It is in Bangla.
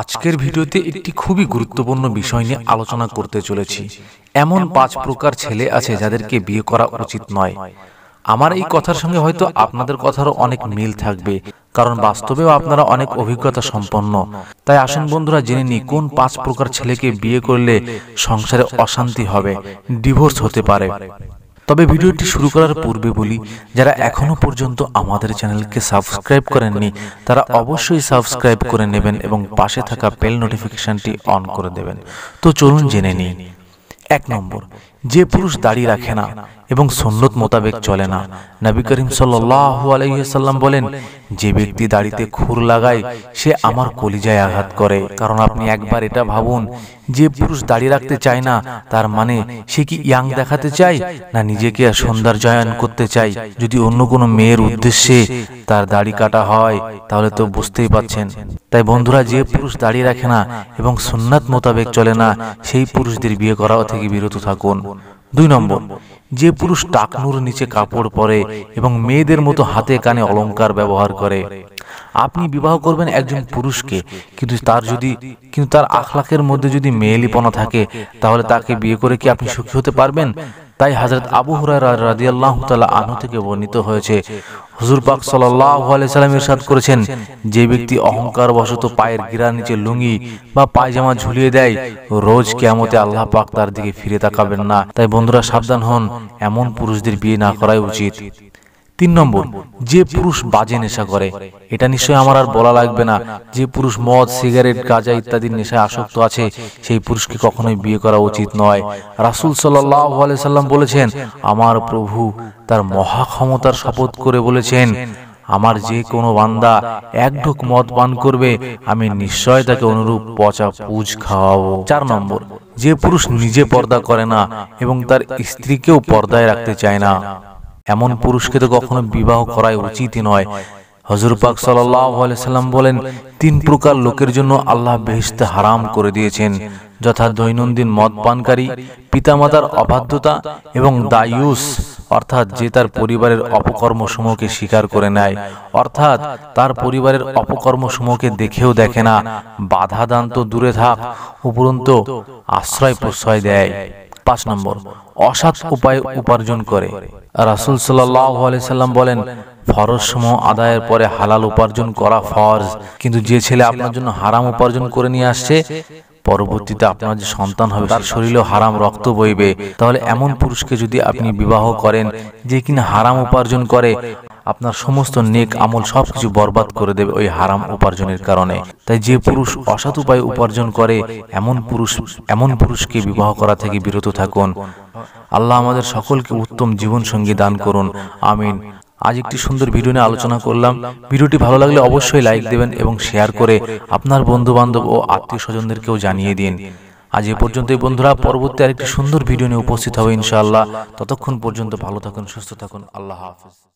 আজকের ভিডিওতে একটি খুবই গুরুত্বপূর্ণ বিষয় নিয়ে আলোচনা করতে চলেছি এমন পাঁচ প্রকার ছেলে আছে যাদেরকে বিয়ে করা উচিত নয় আমার এই কথার সঙ্গে হয়তো আপনাদের কথারও অনেক মিল থাকবে কারণ বাস্তবেও আপনারা অনেক অভিজ্ঞতা সম্পন্ন তাই আসেন বন্ধুরা জেনে নিই কোন পাঁচ প্রকার ছেলেকে বিয়ে করলে সংসারে অশান্তি হবে ডিভোর্স হতে পারে তবে ভিডিওটি শুরু করার পূর্বে বলি যারা এখনও পর্যন্ত আমাদের চ্যানেলকে সাবস্ক্রাইব করেননি তারা অবশ্যই সাবস্ক্রাইব করে নেবেন এবং পাশে থাকা বেল নোটিফিকেশানটি অন করে দেবেন তো চলুন জেনে নিই এক নম্বর যে পুরুষ দাড়ি রাখে না এবং সন্ন্যত মোতাবেক চলে না নবী করিম সাল্লু আলাইসাল্লাম বলেন যে ব্যক্তি দাড়িতে খুর লাগায় সে আমার কলিজায় আঘাত করে কারণ আপনি একবার এটা ভাবুন যে পুরুষ দাড়ি রাখতে চায় না তার মানে সে কি ইয়াং দেখাতে চায় না নিজেকে জয়ন করতে চায় যদি অন্য কোনো মেয়ের উদ্দেশ্যে তার দাড়ি কাটা হয় তাহলে তো বুঝতেই পাচ্ছেন তাই বন্ধুরা যে পুরুষ দাড়ি রাখে না এবং সন্ন্যাত মোতাবেক চলে না সেই পুরুষদের বিয়ে করাও থেকে বিরত থাকুন দুই নম্বর যে পুরুষ টাকনুর নিচে কাপড় পরে এবং মেয়েদের মতো হাতে কানে অলঙ্কার ব্যবহার করে আপনি বিবাহ করবেন একজন পুরুষকে কিন্তু তার যদি কিন্তু তার আখলাখের মধ্যে যদি মেয়েলিপনা থাকে তাহলে তাকে বিয়ে করে কি আপনি সুখী হতে পারবেন তাই হাজরত আবু হুরায়রা রাদিয়াল্লাহু থেকে বর্ণিত হয়েছে হুজুর পাক সাল্লাম ইরশাদ করেছেন যে ব্যক্তি অহংকার বশত পায়ের গিরা নিচে লুঙ্গি বা পায়জামা ঝুলিয়ে দেয় রোজ কেমতে আল্লাহ পাক তার দিকে ফিরে তাকাবেন না তাই বন্ধুরা সাবধান হন এমন পুরুষদের বিয়ে না করাই উচিত তিন নম্বর যে পুরুষ বাজে নেশা করে এটা নিশ্চয় আমার আর বলা লাগবে না যে পুরুষ মদ সিগারেট গাঁজা ইত্যাদির নেশায় আসক্ত আছে সেই পুরুষকে কখনোই বিয়ে করা উচিত নয় রাসুল সাল্লাম বলেছেন আমার প্রভু তার মহা ক্ষমতার শপথ করে বলেছেন আমার যে কোনো বান্দা এক ঢোক মদ পান করবে আমি নিশ্চয় তাকে অনুরূপ পচা পুজ খাওয়াবো চার নম্বর যে পুরুষ নিজে পর্দা করে না এবং তার স্ত্রীকেও পর্দায় রাখতে চায় না এমন পুরুষকে তো কখনো বিবাহ করাই উচিতই নয় হজুর পাক সাল্লাম বলেন তিন প্রকার লোকের জন্য আল্লাহ বেহিস্তে হারাম করে দিয়েছেন যথা দৈনন্দিন মদ পানকারী পিতামাতার অবাধ্যতা এবং দায়ুস অর্থাৎ যে তার পরিবারের অপকর্মসমূহকে স্বীকার করে নেয় অর্থাৎ তার পরিবারের অপকর্মসমূহকে দেখেও দেখে না বাধা দান তো দূরে থাক উপরন্ত আশ্রয় প্রশ্রয় দেয় পাঁচ নম্বর অসৎ উপায় উপার্জন করে রাসুল সাল্লাম বলেন ফরজ সমূহ আদায়ের পরে হালাল উপার্জন করা ফরজ কিন্তু যে ছেলে আপনার জন্য হারাম উপার্জন করে নিয়ে আসছে পরবর্তীতে আপনার যে সন্তান হবে তার শরীরেও হারাম রক্ত বইবে তাহলে এমন পুরুষকে যদি আপনি বিবাহ করেন যে কিনা হারাম উপার্জন করে আপনার সমস্ত নেক আমল সব কিছু বরবাদ করে দেবে ওই হারাম উপার্জনের কারণে তাই যে পুরুষ অসৎ উপায় উপার্জন করে এমন পুরুষ এমন পুরুষকে বিবাহ করা থেকে বিরত থাকুন আল্লাহ আমাদের সকলকে উত্তম জীবন সঙ্গী দান করুন আমিন আজ একটি সুন্দর ভিডিও নিয়ে আলোচনা করলাম ভিডিওটি ভালো লাগলে অবশ্যই লাইক দেবেন এবং শেয়ার করে আপনার বন্ধু বান্ধব ও আত্মীয় স্বজনদেরকেও জানিয়ে দিন আজ এ পর্যন্তই বন্ধুরা পরবর্তী আরেকটি সুন্দর ভিডিও নিয়ে উপস্থিত হবে ইনশাআল্লাহ ততক্ষণ পর্যন্ত ভালো থাকুন সুস্থ থাকুন আল্লাহ হাফিজ